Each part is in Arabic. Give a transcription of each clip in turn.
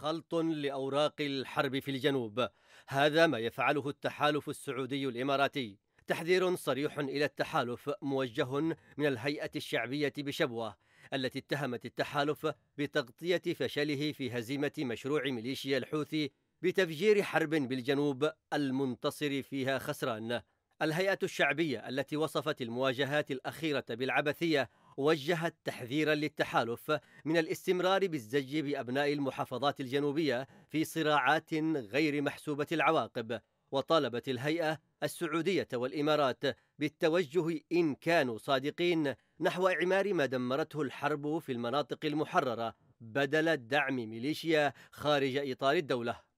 خلط لأوراق الحرب في الجنوب هذا ما يفعله التحالف السعودي الإماراتي تحذير صريح إلى التحالف موجه من الهيئة الشعبية بشبوة التي اتهمت التحالف بتغطية فشله في هزيمة مشروع ميليشيا الحوثي بتفجير حرب بالجنوب المنتصر فيها خسران الهيئة الشعبية التي وصفت المواجهات الأخيرة بالعبثية وجهت تحذيرا للتحالف من الاستمرار بالزج بأبناء المحافظات الجنوبية في صراعات غير محسوبة العواقب وطالبت الهيئة السعودية والإمارات بالتوجه إن كانوا صادقين نحو إعمار ما دمرته الحرب في المناطق المحررة بدل دعم ميليشيا خارج إطار الدولة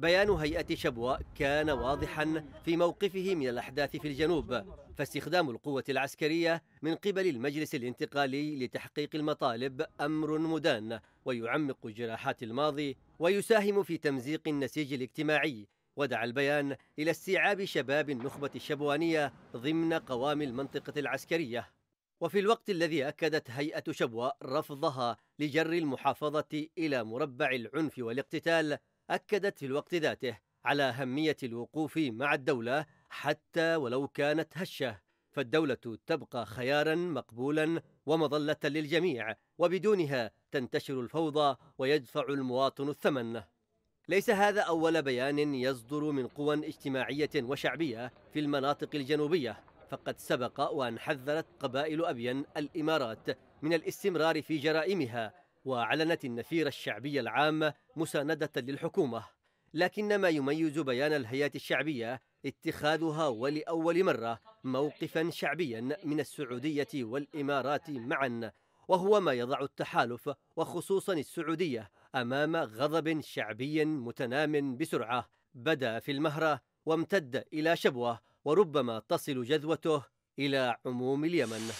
بيان هيئة شبوة كان واضحا في موقفه من الأحداث في الجنوب فاستخدام القوة العسكرية من قبل المجلس الانتقالي لتحقيق المطالب أمر مدان ويعمق جراحات الماضي ويساهم في تمزيق النسيج الاجتماعي ودعا البيان إلى استيعاب شباب النخبة الشبوانية ضمن قوام المنطقة العسكرية وفي الوقت الذي أكدت هيئة شبوة رفضها لجر المحافظة إلى مربع العنف والاقتتال أكدت في الوقت ذاته على أهمية الوقوف مع الدولة حتى ولو كانت هشة فالدولة تبقى خيارا مقبولا ومظلة للجميع وبدونها تنتشر الفوضى ويدفع المواطن الثمن ليس هذا أول بيان يصدر من قوى اجتماعية وشعبية في المناطق الجنوبية فقد سبق وأن حذرت قبائل أبين الإمارات من الاستمرار في جرائمها وأعلنت النفير الشعبية العامة مساندة للحكومة لكن ما يميز بيان الهيئات الشعبية اتخاذها ولأول مرة موقفا شعبيا من السعودية والإمارات معا وهو ما يضع التحالف وخصوصا السعودية أمام غضب شعبي متنام بسرعة بدا في المهرة وامتد إلى شبوة وربما تصل جذوته إلى عموم اليمن